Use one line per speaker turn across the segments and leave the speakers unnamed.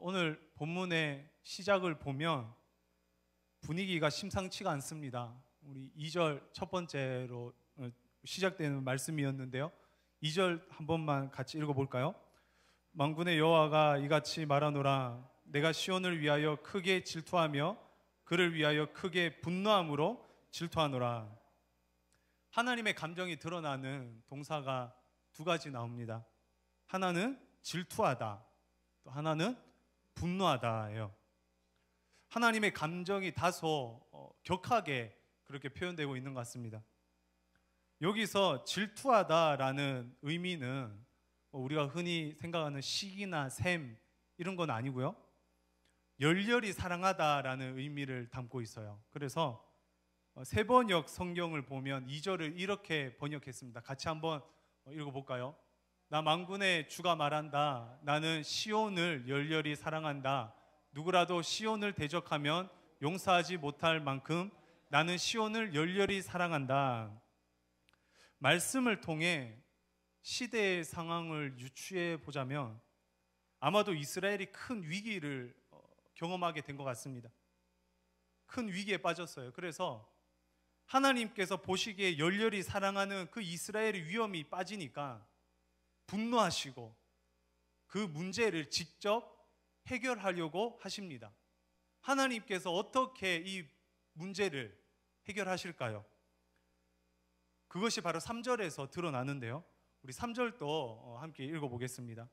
오늘 본문의 시작을 보면 분위기가 심상치가 않습니다. 우리 2절 첫 번째로 어, 시작되는 말씀이었는데요. 2절 한 번만 같이 읽어볼까요? 망군의 여호와가 이같이 말하노라 내가 시온을 위하여 크게 질투하며 그를 위하여 크게 분노함으로 질투하노라 하나님의 감정이 드러나는 동사가 두 가지 나옵니다 하나는 질투하다 또 하나는 분노하다예요. 하나님의 감정이 다소 어, 격하게 그렇게 표현되고 있는 것 같습니다. 여기서 질투하다라는 의미는 우리가 흔히 생각하는 시기나 샘 이런 건 아니고요. 열렬히 사랑하다라는 의미를 담고 있어요. 그래서 어, 세번역 성경을 보면 2절을 이렇게 번역했습니다. 같이 한번 어, 읽어볼까요? 나 망군의 주가 말한다. 나는 시온을 열렬히 사랑한다. 누구라도 시온을 대적하면 용서하지 못할 만큼 나는 시온을 열렬히 사랑한다. 말씀을 통해 시대의 상황을 유추해 보자면 아마도 이스라엘이 큰 위기를 어, 경험하게 된 것 같습니다. 큰 위기에 빠졌어요. 그래서 하나님께서 보시기에 열렬히 사랑하는 그 이스라엘의 위험이 빠지니까 분노하시고 그 문제를 직접 해결하려고 하십니다. 하나님께서 어떻게 이 문제를 해결하실까요? 그것이 바로 3절에서 드러나는데요. 우리 3절도 어, 함께 읽어보겠습니다.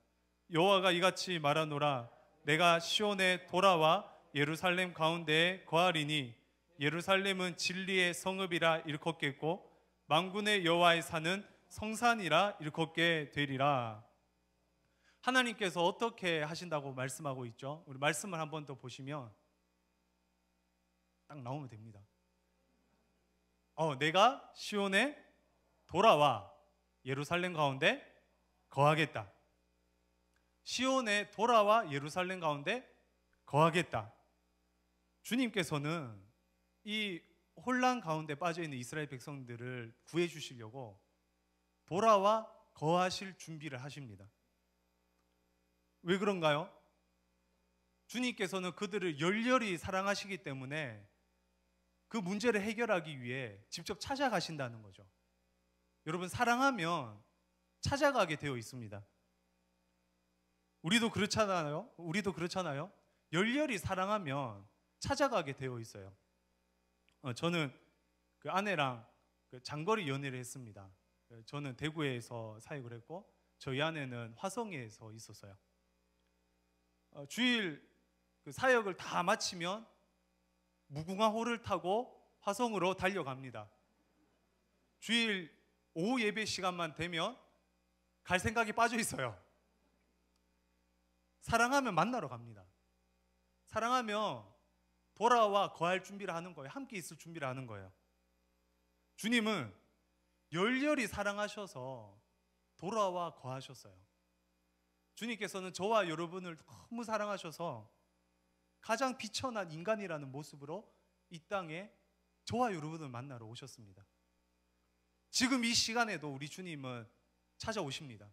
여호와가 이같이 말하노라 내가 시온에 돌아와 예루살렘 가운데 거하리니 예루살렘은 진리의 성읍이라 일컫겠고 만군의 여호와의 산은 성산이라 일컫게 되리라. 하나님께서 어떻게 하신다고 말씀하고 있죠? 우리 말씀을 한 번 더 보시면 딱 나오면 됩니다. 어, 내가 시온에 돌아와 예루살렘 가운데 거하겠다. 시온에 돌아와 예루살렘 가운데 거하겠다. 주님께서는 이 혼란 가운데 빠져 있는 이스라엘 백성들을 구해 주시려고 보라와 거하실 준비를 하십니다. 왜 그런가요? 주님께서는 그들을 열렬히 사랑하시기 때문에 그 문제를 해결하기 위해 직접 찾아가신다는 거죠. 여러분, 사랑하면 찾아가게 되어 있습니다. 우리도 그렇잖아요. 우리도 그렇잖아요. 열렬히 사랑하면 찾아가게 되어 있어요. 어, 저는 그 아내랑 그 장거리 연애를 했습니다. 예, 저는 대구에서 사역을 했고 저희 아내는 화성에서 있었어요. 어, 주일 그 사역을 다 마치면 무궁화호를 타고 화성으로 달려갑니다. 주일 오후 예배 시간만 되면 갈 생각이 빠져 있어요. 사랑하면 만나러 갑니다. 사랑하면 돌아와 거할 준비를 하는 거예요. 함께 있을 준비를 하는 거예요. 주님은 열렬히 사랑하셔서 돌아와 거하셨어요. 주님께서는 저와 여러분을 너무 사랑하셔서 가장 비천한 인간이라는 모습으로 이 땅에 저와 여러분을 만나러 오셨습니다. 지금 이 시간에도 우리 주님은 찾아오십니다.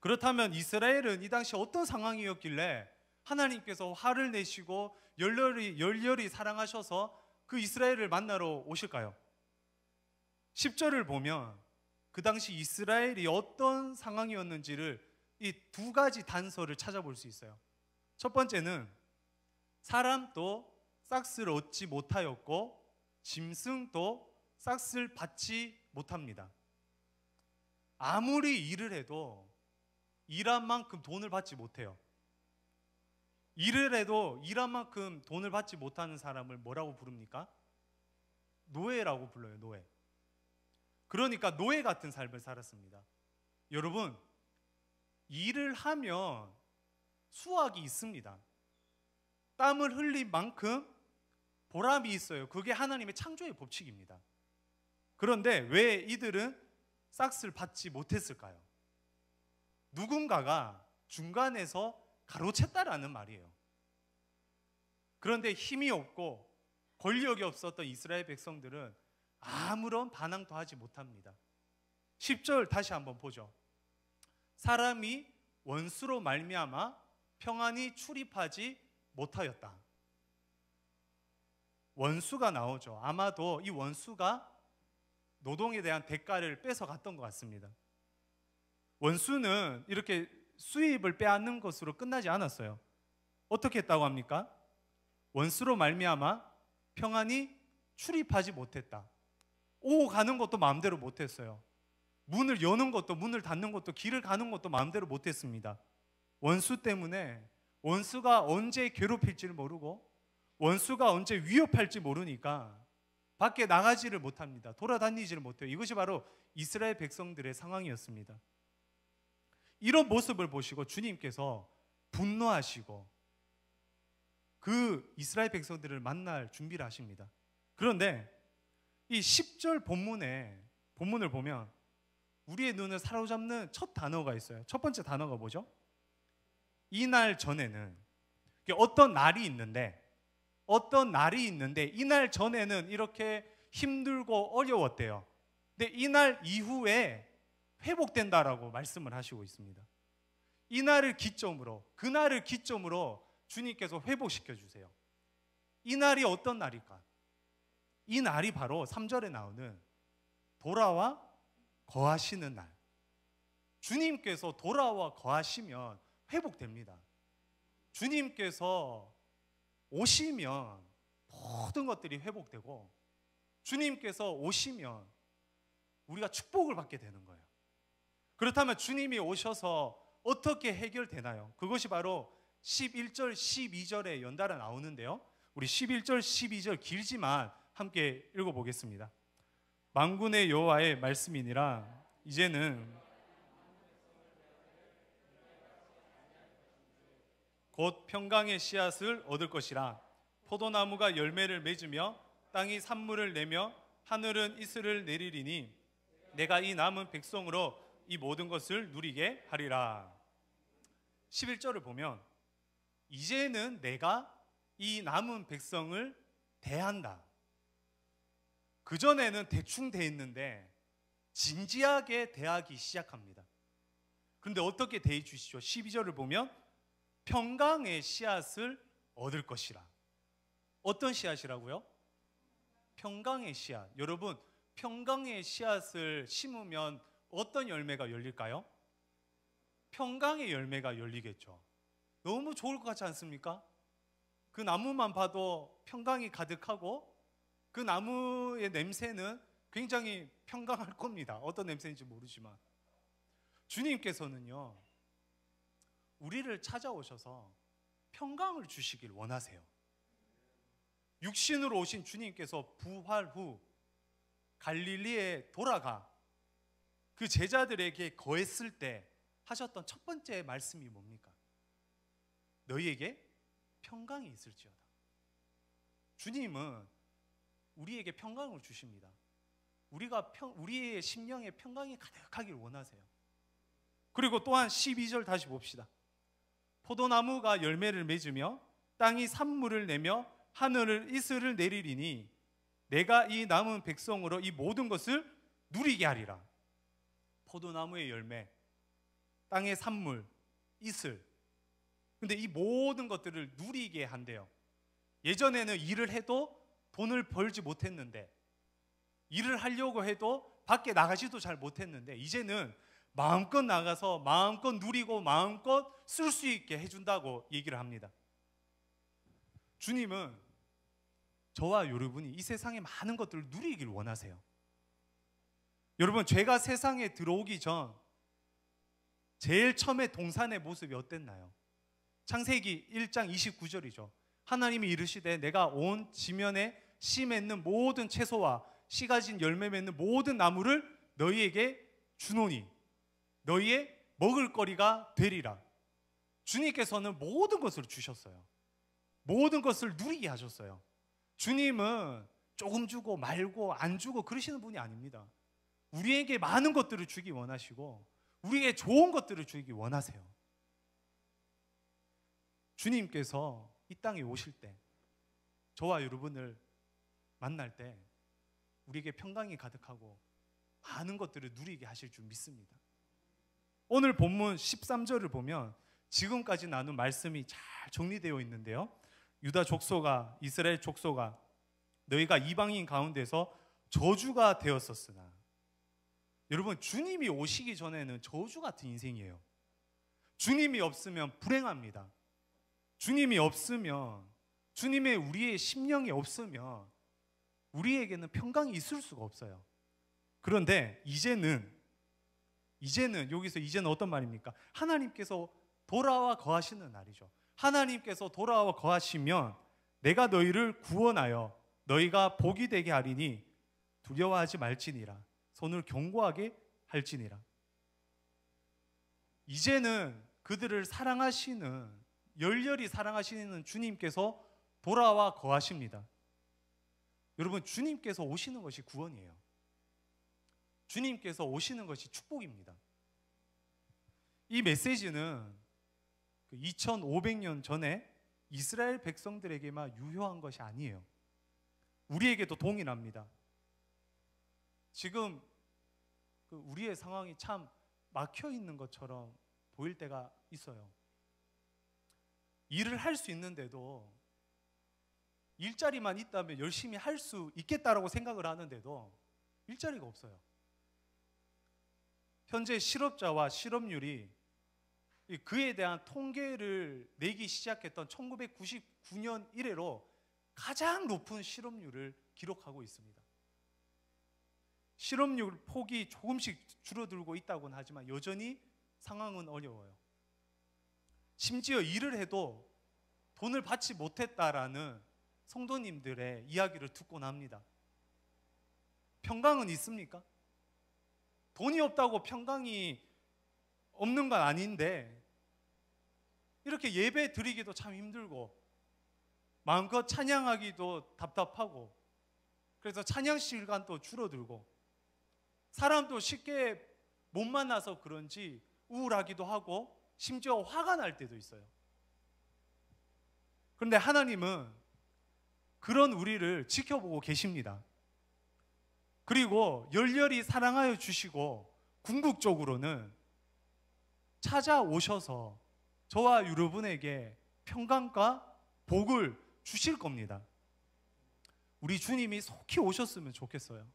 그렇다면 이스라엘은 이 당시 어떤 상황이었길래 하나님께서 화를 내시고 열렬히 열렬히 사랑하셔서 그 이스라엘을 만나러 오실까요? 10절을 보면 그 당시 이스라엘이 어떤 상황이었는지를 이 두 가지 단서를 찾아볼 수 있어요. 첫 번째는 사람도 싹스를 얻지 못하였고 짐승도 싹스를 받지 못합니다. 아무리 일을 해도 일한 만큼 돈을 받지 못해요. 일을 해도 일한 만큼 돈을 받지 못하는 사람을 뭐라고 부릅니까? 노예라고 불러요, 노예. 그러니까 노예 같은 삶을 살았습니다. 여러분, 일을 하면 수확이 있습니다. 땀을 흘린 만큼 보람이 있어요. 그게 하나님의 창조의 법칙입니다. 그런데 왜 이들은 싹스를 받지 못했을까요? 누군가가 중간에서 가로챘다라는 말이에요. 그런데 힘이 없고 권력이 없었던 이스라엘 백성들은 아무런 반항도 하지 못합니다. 10절 다시 한번 보죠. 사람이 원수로 말미암아 평안히 출입하지 못하였다. 원수가 나오죠. 아마도 이 원수가 노동에 대한 대가를 뺏어갔던 것 같습니다. 원수는 이렇게 수입을 빼앗는 것으로 끝나지 않았어요. 어떻게 했다고 합니까? 원수로 말미암아 평안히 출입하지 못했다. 오고 가는 것도 마음대로 못했어요. 문을 여는 것도 문을 닫는 것도 길을 가는 것도 마음대로 못했습니다. 원수 때문에 원수가 언제 괴롭힐지를 모르고 원수가 언제 위협할지 모르니까 밖에 나가지를 못합니다. 돌아다니지를 못해요. 이것이 바로 이스라엘 백성들의 상황이었습니다. 이런 모습을 보시고 주님께서 분노하시고 그 이스라엘 백성들을 만날 준비를 하십니다. 그런데 이 10절 본문에 본문을 보면 우리의 눈을 사로잡는 첫 단어가 있어요. 첫 번째 단어가 뭐죠? 이 날 전에는 어떤 날이 있는데 어떤 날이 있는데 이 날 전에는 이렇게 힘들고 어려웠대요. 근데 이 날 이후에 회복된다라고 말씀을 하시고 있습니다. 이날을 기점으로 그날을 기점으로 주님께서 회복시켜 주세요. 이날이 어떤 날일까? 이 날이 바로 3절에 나오는 돌아와 거하시는 날. 주님께서 돌아와 거하시면 회복됩니다. 주님께서 오시면 모든 것들이 회복되고 주님께서 오시면 우리가 축복을 받게 되는 거예요. 그렇다면 주님이 오셔서 어떻게 해결되나요? 그것이 바로 11절, 12절에 연달아 나오는데요. 우리 11절, 12절 길지만 함께 읽어보겠습니다. 만군의 여호와의 말씀이니라 이제는 곧 평강의 씨앗을 얻을 것이라 포도나무가 열매를 맺으며 땅이 산물을 내며 하늘은 이슬을 내리리니 내가 이 남은 백성으로 이 모든 것을 누리게 하리라. 11절을 보면 이제는 내가 이 남은 백성을 대한다. 그전에는 대충 돼 있는데 진지하게 대하기 시작합니다. 그런데 어떻게 대해 주시죠? 12절을 보면 평강의 씨앗을 얻을 것이라. 어떤 씨앗이라고요? 평강의 씨앗. 여러분, 평강의 씨앗을 심으면 어떤 열매가 열릴까요? 평강의 열매가 열리겠죠. 너무 좋을 것 같지 않습니까? 그 나무만 봐도 평강이 가득하고 그 나무의 냄새는 굉장히 평강할 겁니다. 어떤 냄새인지 모르지만. 주님께서는요, 우리를 찾아오셔서 평강을 주시길 원하세요. 육신으로 오신 주님께서 부활 후 갈릴리에 돌아가 그 제자들에게 거했을 때 하셨던 첫 번째 말씀이 뭡니까? 너희에게 평강이 있을지어다. 주님은 우리에게 평강을 주십니다. 우리가 평, 우리의 심령에 평강이 가득하길 원하세요. 그리고 또한 12절 다시 봅시다. 포도나무가 열매를 맺으며 땅이 산물을 내며 하늘을 이슬을 내리리니 내가 이 남은 백성으로 이 모든 것을 누리게 하리라. 포도나무의 열매, 땅의 산물, 이슬. 근데 이 모든 것들을 누리게 한대요. 예전에는 일을 해도 돈을 벌지 못했는데 일을 하려고 해도 밖에 나가지도 잘 못했는데 이제는 마음껏 나가서 마음껏 누리고 마음껏 쓸 수 있게 해준다고 얘기를 합니다. 주님은 저와 여러분이 이 세상의 많은 것들을 누리길 원하세요. 여러분, 죄가 세상에 들어오기 전 제일 처음에 동산의 모습이 어땠나요? 창세기 1장 29절이죠. 하나님이 이르시되 내가 온 지면에 씨 맺는 모든 채소와 씨가 진 열매 맺는 모든 나무를 너희에게 주노니 너희의 먹을거리가 되리라. 주님께서는 모든 것을 주셨어요. 모든 것을 누리게 하셨어요. 주님은 조금 주고 말고 안 주고 그러시는 분이 아닙니다. 우리에게 많은 것들을 주기 원하시고 우리에게 좋은 것들을 주기 원하세요. 주님께서 이 땅에 오실 때 저와 여러분을 만날 때 우리에게 평강이 가득하고 많은 것들을 누리게 하실 줄 믿습니다. 오늘 본문 13절을 보면 지금까지 나눈 말씀이 잘 정리되어 있는데요. 유다 족소가 이스라엘 족소가 너희가 이방인 가운데서 저주가 되었었으나 여러분 주님이 오시기 전에는 저주 같은 인생이에요. 주님이 없으면 불행합니다. 주님이 없으면 주님의 우리의 심령이 없으면 우리에게는 평강이 있을 수가 없어요. 그런데 이제는 이제는 여기서 이제는 어떤 말입니까? 하나님께서 돌아와 거하시는 날이죠. 하나님께서 돌아와 거하시면 내가 너희를 구원하여 너희가 복이 되게 하리니 두려워하지 말지니라 손을 경고하게 할지니라 이제는 그들을 사랑하시는 열렬히 사랑하시는 주님께서 돌아와 거하십니다. 여러분 주님께서 오시는 것이 구원이에요. 주님께서 오시는 것이 축복입니다. 이 메시지는 2500년 그 전에 이스라엘 백성들에게만 유효한 것이 아니에요. 우리에게도 동일합니다. 지금 그 우리의 상황이 참 막혀 있는 것처럼 보일 때가 있어요. 일을 할 수 있는데도 일자리만 있다면 열심히 할 수 있겠다라고 생각을 하는데도 일자리가 없어요. 현재 실업자와 실업률이 그에 대한 통계를 내기 시작했던 1999년 이래로 가장 높은 실업률을 기록하고 있습니다. 실업률 폭이 조금씩 줄어들고 있다고는 하지만 여전히 상황은 어려워요. 심지어 일을 해도 돈을 받지 못했다라는 성도님들의 이야기를 듣고납니다 평강은 있습니까? 돈이 없다고 평강이 없는 건 아닌데 이렇게 예배 드리기도 참 힘들고 마음껏 찬양하기도 답답하고 그래서 찬양 시간도 줄어들고 사람도 쉽게 못 만나서 그런지 우울하기도 하고 심지어 화가 날 때도 있어요. 그런데 하나님은 그런 우리를 지켜보고 계십니다. 그리고 열렬히 사랑하여 주시고 궁극적으로는 찾아오셔서 저와 여러분에게 평강과 복을 주실 겁니다. 우리 주님이 속히 오셨으면 좋겠어요.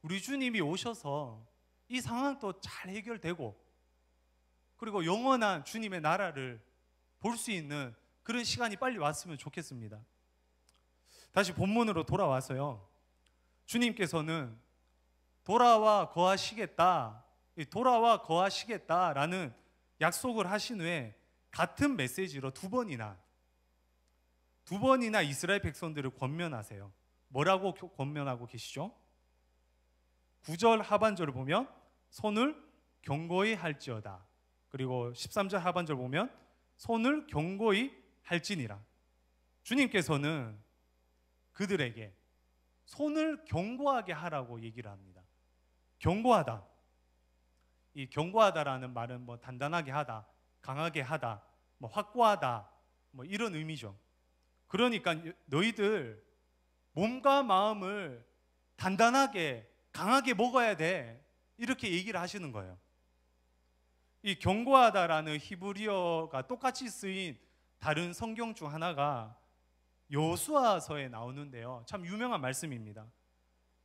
우리 주님이 오셔서 이 상황도 잘 해결되고 그리고 영원한 주님의 나라를 볼 수 있는 그런 시간이 빨리 왔으면 좋겠습니다. 다시 본문으로 돌아와서요. 주님께서는 돌아와 거하시겠다. 돌아와 거하시겠다라는 약속을 하신 후에 같은 메시지로 두 번이나 두 번이나 이스라엘 백성들을 권면하세요. 뭐라고 권면하고 계시죠? 9절 하반절을 보면 손을 경고히 할지어다. 그리고 13절 하반절 보면 손을 경고히 할지니라. 주님께서는 그들에게 손을 경고하게 하라고 얘기를 합니다. 경고하다. 이 경고하다라는 말은 뭐 단단하게 하다, 강하게 하다, 뭐 확고하다, 뭐 이런 의미죠. 그러니까 너희들 몸과 마음을 단단하게 강하게 먹어야 돼. 이렇게 얘기를 하시는 거예요. 이 경고하다라는 히브리어가 똑같이 쓰인 다른 성경 중 하나가 요수아서에 나오는데요. 참 유명한 말씀입니다.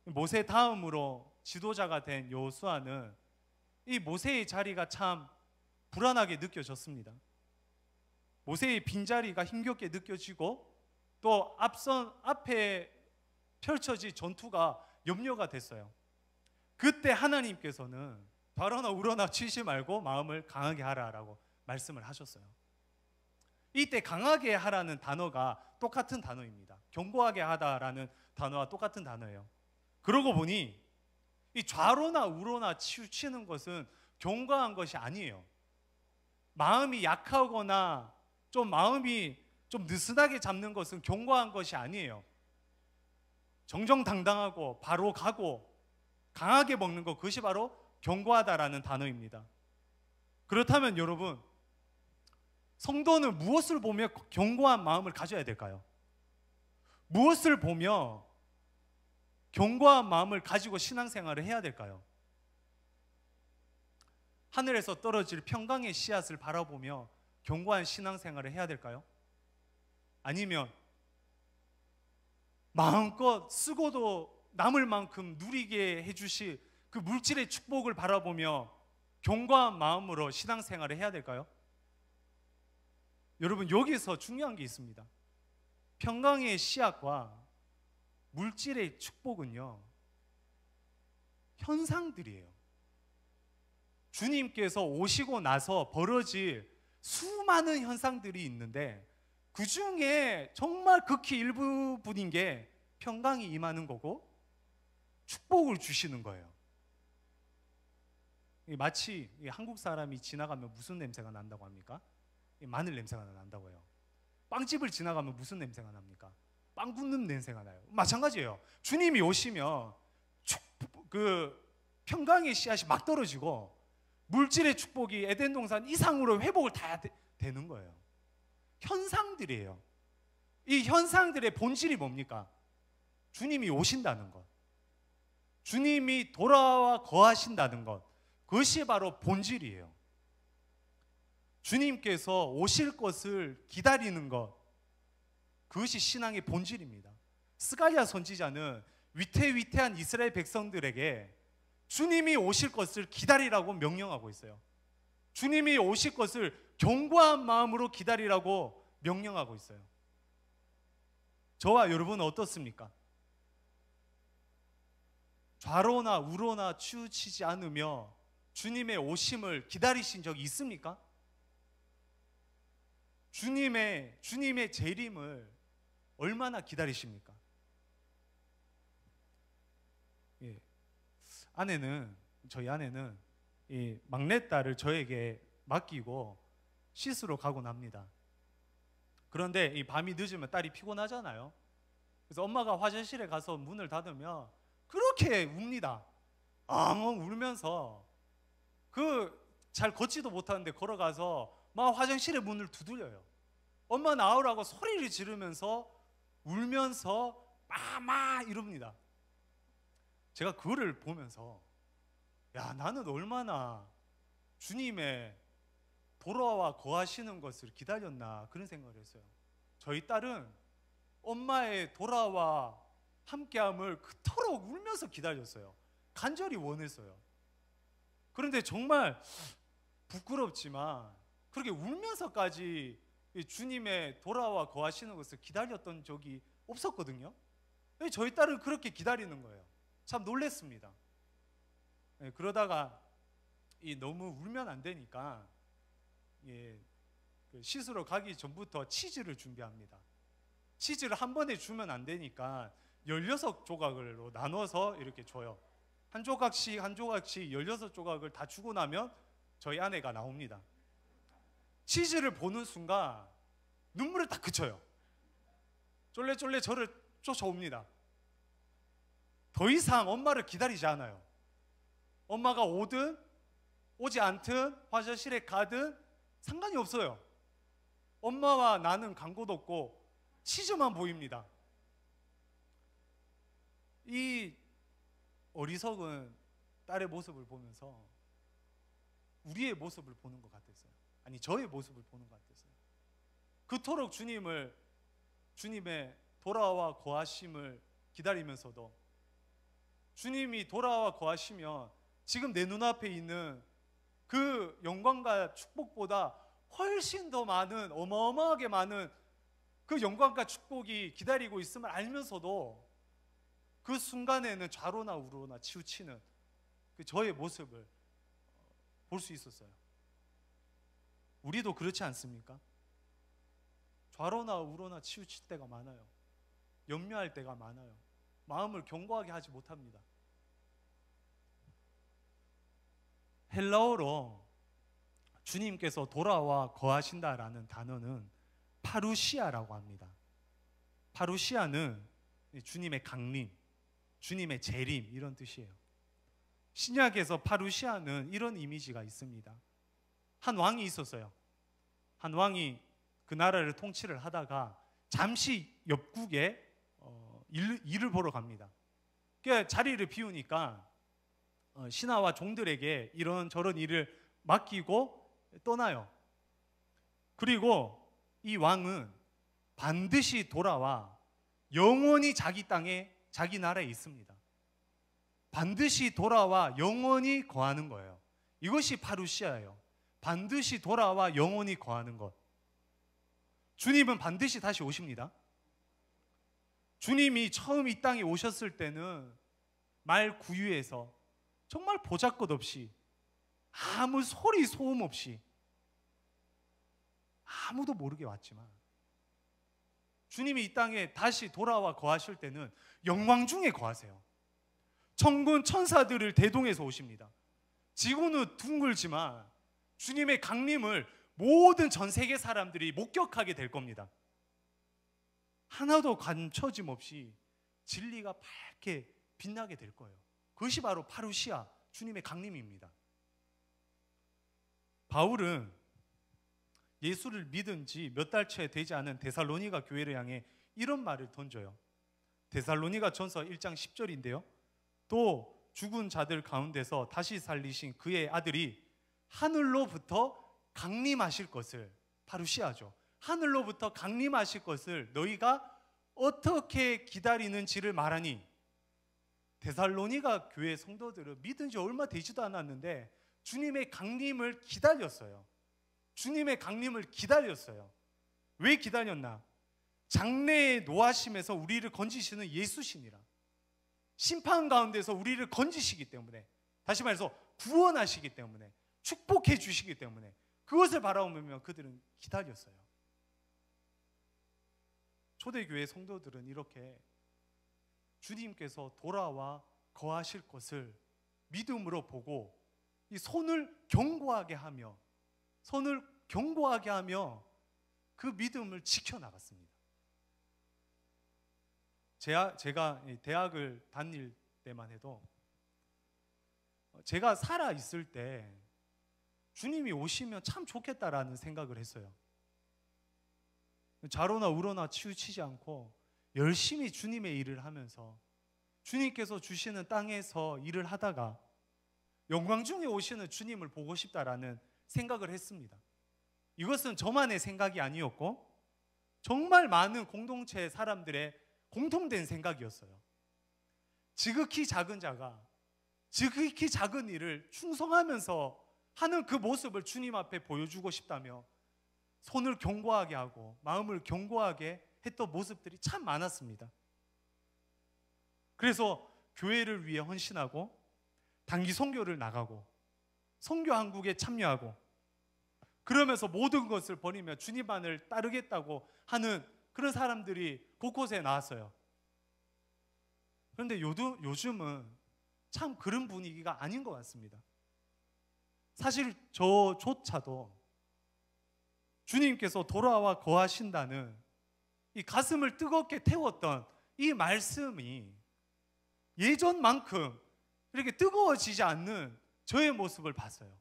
모세 다음으로 지도자가 된 요수아는 이 모세의 자리가 참 불안하게 느껴졌습니다. 모세의 빈자리가 힘겹게 느껴지고 또 앞선 앞에 펼쳐질 전투가 염려가 됐어요. 그때 하나님께서는 바로나 우러나 치지 말고 마음을 강하게 하라라고 말씀을 하셨어요. 이때 강하게 하라는 단어가 똑같은 단어입니다. 견고하게 하다라는 단어와 똑같은 단어예요. 그러고 보니 이 좌로나 우로나 치우치는 것은 경과한 것이 아니에요. 마음이 약하거나 좀 마음이 좀 느슨하게 잡는 것은 경과한 것이 아니에요. 정정당당하고 바로 가고 강하게 먹는 것 그것이 바로 경과하다라는 단어입니다. 그렇다면 여러분 성도는 무엇을 보며 경고한 마음을 가져야 될까요? 무엇을 보며 경고한 마음을 가지고 신앙생활을 해야 될까요? 하늘에서 떨어질 평강의 씨앗을 바라보며 견고한 신앙생활을 해야 될까요? 아니면 마음껏 쓰고도 남을 만큼 누리게 해주실 그 물질의 축복을 바라보며 견고한 마음으로 신앙생활을 해야 될까요? 여러분 여기서 중요한 게 있습니다. 평강의 씨앗과 물질의 축복은요. 현상들이에요. 주님께서 오시고 나서 벌어질 수많은 현상들이 있는데 그 중에 정말 극히 일부분인 게 평강이 임하는 거고 축복을 주시는 거예요. 마치 한국 사람이 지나가면 무슨 냄새가 난다고 합니까? 마늘 냄새가 난다고요. 빵집을 지나가면 무슨 냄새가 납니까? 빵 굽는 냄새가 나요. 마찬가지예요. 주님이 오시면 축, 그 평강의 씨앗이 막 떨어지고 물질의 축복이 에덴 동산 이상으로 회복을 다 되, 되는 거예요. 현상들이에요. 이 현상들의 본질이 뭡니까? 주님이 오신다는 것. 주님이 돌아와 거하신다는 것. 그것이 바로 본질이에요. 주님께서 오실 것을 기다리는 것 그것이 신앙의 본질입니다. 스가랴 선지자는 위태위태한 이스라엘 백성들에게 주님이 오실 것을 기다리라고 명령하고 있어요. 주님이 오실 것을 경고한 마음으로 기다리라고 명령하고 있어요. 저와 여러분 어떻습니까? 좌로나 우로나 치우치지 않으며 주님의 오심을 기다리신 적 있습니까? 주님의 주님의 재림을 얼마나 기다리십니까? 예. 아내는 저희 아내는 이 막내딸을 저에게 맡기고 시스로 가곤 합니다. 그런데 이 밤이 늦으면 딸이 피곤하잖아요. 그래서 엄마가 화장실에 가서 문을 닫으면 그렇게 웁니다. 앙 울면서 그 잘 걷지도 못하는데 걸어가서 막 화장실의 문을 두드려요. 엄마 나오라고 소리를 지르면서 울면서 마마 이럽니다. 제가 그거를 보면서 야 나는 얼마나 주님의 돌아와 거하시는 것을 기다렸나 그런 생각을 했어요. 저희 딸은 엄마의 돌아와 함께함을 그토록 울면서 기다렸어요. 간절히 원했어요. 그런데 정말 부끄럽지만 그렇게 울면서까지 주님의 돌아와 거하시는 것을 기다렸던 적이 없었거든요. 저희 딸을 그렇게 기다리는 거예요. 참 놀랬습니다. 예, 그러다가 이 너무 울면 안 되니까 예, 그 씻으러 가기 전부터 치즈를 준비합니다. 치즈를 한 번에 주면 안 되니까 16조각으로 나눠서 이렇게 줘요. 한 조각씩 한 조각씩 16조각을 다 주고 나면 저희 아내가 나옵니다. 치즈를 보는 순간 눈물을 딱 그쳐요. 쫄래쫄래 저를 쫓아옵니다. 더 이상 엄마를 기다리지 않아요. 엄마가 오든 오지 않든 화장실에 가든 상관이 없어요. 엄마와 나는 광고도 없고 치즈만 보입니다. 이 어리석은 딸의 모습을 보면서 우리의 모습을 보는 것 같았어요. 아니 저의 모습을 보는 것 같아서요. 그토록 주님을 주님의 돌아와 거하심을 기다리면서도 주님이 돌아와 거하시면 지금 내 눈앞에 있는 그 영광과 축복보다 훨씬 더 많은 어마어마하게 많은 그 영광과 축복이 기다리고 있음을 알면서도 그 순간에는 좌로나 우로나 치우치는 그 저의 모습을 볼 수 있었어요. 우리도 그렇지 않습니까? 좌로나 우로나 치우칠 때가 많아요. 염려할 때가 많아요. 마음을 견고하게 하지 못합니다. 헬라어로 주님께서 돌아와 거하신다라는 단어는 파루시아라고 합니다. 파루시아는 주님의 강림, 주님의 재림 이런 뜻이에요. 신약에서 파루시아는 이런 이미지가 있습니다. 한 왕이 있었어요. 한 왕이 그 나라를 통치를 하다가 잠시 옆국에 어, 일, 일을 보러 갑니다. 그 자리를 비우니까 어, 신하와 종들에게 이런 저런 일을 맡기고 떠나요. 그리고 이 왕은 반드시 돌아와 영원히 자기 땅에 자기 나라에 있습니다. 반드시 돌아와 영원히 거하는 거예요. 이것이 파루시아예요. 반드시 돌아와 영원히 거하는 것. 주님은 반드시 다시 오십니다. 주님이 처음 이 땅에 오셨을 때는 말 구유에서 정말 보잘것 없이 아무 소리 소음 없이 아무도 모르게 왔지만 주님이 이 땅에 다시 돌아와 거하실 때는 영광 중에 거하세요. 천군 천사들을 대동해서 오십니다. 지구는 둥글지만 주님의 강림을 모든 전 세계 사람들이 목격하게 될 겁니다. 하나도 간처짐 없이 진리가 밝게 빛나게 될 거예요. 그것이 바로 파루시아 주님의 강림입니다. 바울은 예수를 믿은 지 몇 달 채 되지 않은 데살로니가 교회를 향해 이런 말을 던져요. 데살로니가 전서 1장 10절인데요. 또 죽은 자들 가운데서 다시 살리신 그의 아들이 하늘로부터 강림하실 것을 바루시아죠 하늘로부터 강림하실 것을 너희가 어떻게 기다리는지를 말하니 데살로니가 교회 성도들은 믿은 지 얼마 되지도 않았는데 주님의 강림을 기다렸어요. 주님의 강림을 기다렸어요. 왜 기다렸나? 장래의 노하심에서 우리를 건지시는 예수신이라. 심판 가운데서 우리를 건지시기 때문에 다시 말해서 구원하시기 때문에 축복해 주시기 때문에 그것을 바라보며 그들은 기다렸어요. 초대교회 성도들은 이렇게 주님께서 돌아와 거하실 것을 믿음으로 보고 이 손을 경고하게 하며 손을 경고하게 하며 그 믿음을 지켜나갔습니다. 제가 대학을 다닐 때만 해도 제가 살아 있을 때 주님이 오시면 참 좋겠다라는 생각을 했어요. 자로나 우로나 치우치지 않고 열심히 주님의 일을 하면서 주님께서 주시는 땅에서 일을 하다가 영광 중에 오시는 주님을 보고 싶다라는 생각을 했습니다. 이것은 저만의 생각이 아니었고 정말 많은 공동체 사람들의 공통된 생각이었어요. 지극히 작은 자가 지극히 작은 일을 충성하면서 하는 그 모습을 주님 앞에 보여주고 싶다며 손을 견고하게 하고 마음을 견고하게 했던 모습들이 참 많았습니다. 그래서 교회를 위해 헌신하고 단기 선교를 나가고 선교 한국에 참여하고 그러면서 모든 것을 버리며 주님만을 따르겠다고 하는 그런 사람들이 곳곳에 나왔어요. 그런데 요즘은 참 그런 분위기가 아닌 것 같습니다. 사실 저조차도 주님께서 돌아와 거하신다는 이 가슴을 뜨겁게 태웠던 이 말씀이 예전만큼 이렇게 뜨거워지지 않는 저의 모습을 봤어요.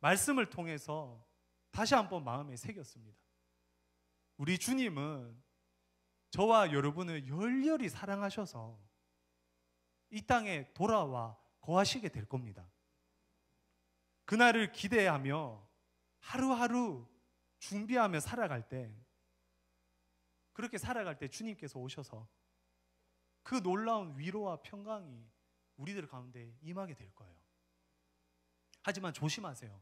말씀을 통해서 다시 한번 마음에 새겼습니다. 우리 주님은 저와 여러분을 열렬히 사랑하셔서 이 땅에 돌아와 거하시게 될 겁니다. 그날을 기대하며 하루하루 준비하며 살아갈 때 그렇게 살아갈 때 주님께서 오셔서 그 놀라운 위로와 평강이 우리들 가운데 임하게 될 거예요. 하지만 조심하세요.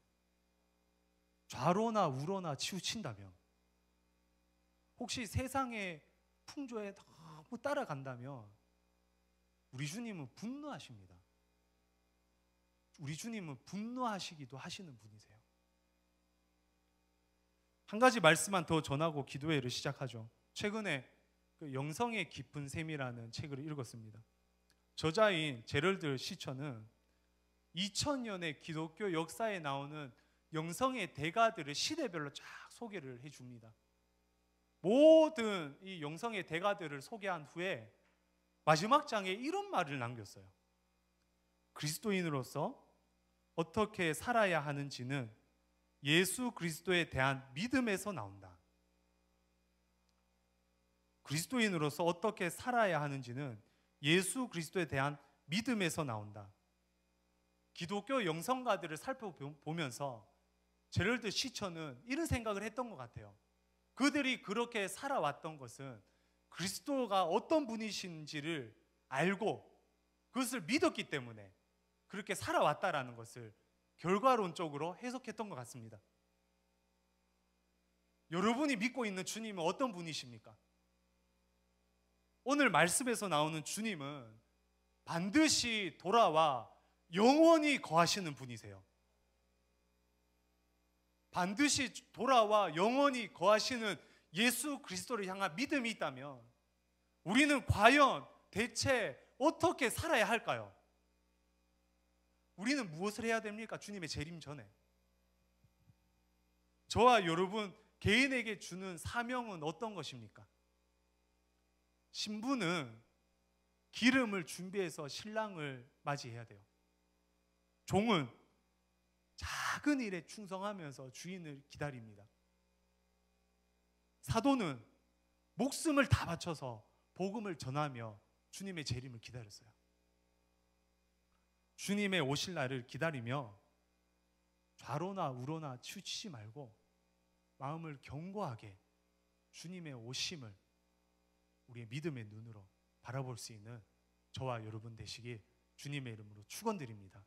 좌로나 우로나 치우친다면 혹시 세상의 풍조에 너무 따라간다면 우리 주님은 분노하십니다. 우리 주님은 분노하시기도 하시는 분이세요. 한 가지 말씀만 더 전하고 기도회를 시작하죠. 최근에 그 영성의 깊은 셈이라는 책을 읽었습니다. 저자인 제럴드 시처는 2000년의 기독교 역사에 나오는 영성의 대가들을 시대별로 쫙 소개를 해줍니다. 모든 이 영성의 대가들을 소개한 후에 마지막 장에 이런 말을 남겼어요. 그리스도인으로서 어떻게 살아야 하는지는 예수 그리스도에 대한 믿음에서 나온다. 그리스도인으로서 어떻게 살아야 하는지는 예수 그리스도에 대한 믿음에서 나온다. 기독교 영성가들을 살펴보면서 제럴드 시처는 이런 생각을 했던 것 같아요. 그들이 그렇게 살아왔던 것은 그리스도가 어떤 분이신지를 알고 그것을 믿었기 때문에 그렇게 살아왔다라는 것을 결과론적으로 해석했던 것 같습니다. 여러분이 믿고 있는 주님은 어떤 분이십니까? 오늘 말씀에서 나오는 주님은 반드시 돌아와 영원히 거하시는 분이세요. 반드시 돌아와 영원히 거하시는 예수 그리스도를 향한 믿음이 있다면 우리는 과연 대체 어떻게 살아야 할까요? 우리는 무엇을 해야 됩니까? 주님의 재림 전에. 저와 여러분 개인에게 주는 사명은 어떤 것입니까? 신부는 기름을 준비해서 신랑을 맞이해야 돼요. 종은 작은 일에 충성하면서 주인을 기다립니다. 사도는 목숨을 다 바쳐서 복음을 전하며 주님의 재림을 기다렸어요. 주님의 오실 날을 기다리며 좌로나 우로나 치우치지 말고 마음을 견고하게 주님의 오심을 우리의 믿음의 눈으로 바라볼 수 있는 저와 여러분 되시길 주님의 이름으로 축원드립니다.